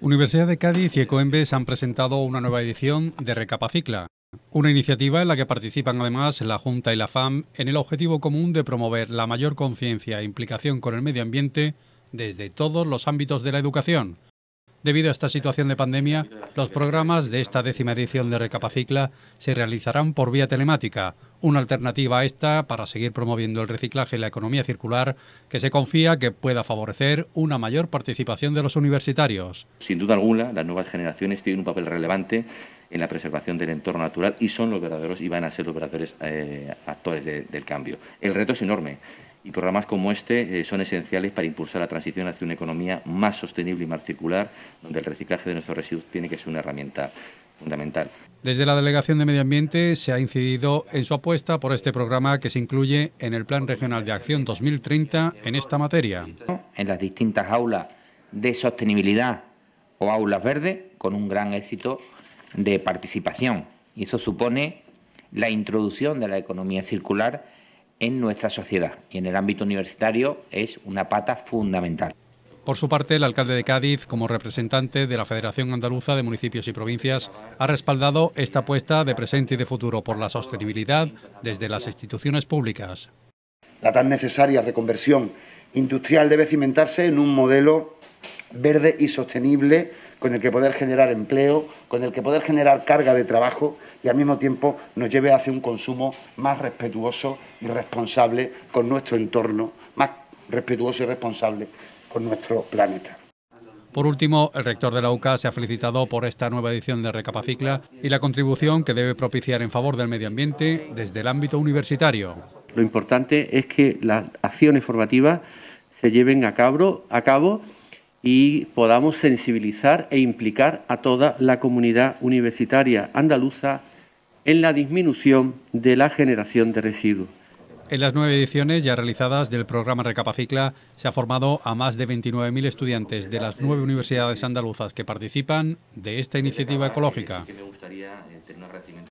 Universidad de Cádiz y Ecoembes han presentado una nueva edición de Recapacicla. Una iniciativa en la que participan además la Junta y la FAM en el objetivo común de promover la mayor conciencia e implicación con el medio ambiente desde todos los ámbitos de la educación, Debido a esta situación de pandemia, los programas de esta décima edición de Recapacicla se realizarán por vía telemática, una alternativa a esta para seguir promoviendo el reciclaje y la economía circular que se confía que pueda favorecer una mayor participación de los universitarios. Sin duda alguna, las nuevas generaciones tienen un papel relevante en la preservación del entorno natural y son los verdaderos y van a ser los verdaderos eh, actores del cambio. El reto es enorme y programas como este eh, son esenciales para impulsar la transición hacia una economía más sostenible y más circular, donde el reciclaje de nuestros residuos tiene que ser una herramienta fundamental. Desde la Delegación de Medio Ambiente se ha incidido en su apuesta por este programa que se incluye en el Plan Regional de Acción 2030 en esta materia. En las distintas aulas de sostenibilidad o aulas verdes, con un gran éxito de participación. Y eso supone la introducción de la economía circular en nuestra sociedad y en el ámbito universitario es una pata fundamental. Por su parte, el alcalde de Cádiz, como representante de la Federación Andaluza de Municipios y Provincias, ha respaldado esta apuesta de presente y de futuro por la sostenibilidad desde las instituciones públicas. La tan necesaria reconversión industrial debe cimentarse en un modelo verde y sostenible con el que poder generar empleo, con el que poder generar carga de trabajo y al mismo tiempo nos lleve hacia un consumo más respetuoso y responsable con nuestro entorno, más respetuoso y responsable con nuestro planeta. Por último, el rector de la UCA se ha felicitado por esta nueva edición de Recapacicla y la contribución que debe propiciar en favor del medio ambiente desde el ámbito universitario. Lo importante es que las acciones formativas se lleven a cabo, a cabo y podamos sensibilizar e implicar a toda la comunidad universitaria andaluza en la disminución de la generación de residuos. En las nueve ediciones ya realizadas del programa Recapacicla se ha formado a más de 29.000 estudiantes de las nueve universidades andaluzas que participan de esta iniciativa ecológica.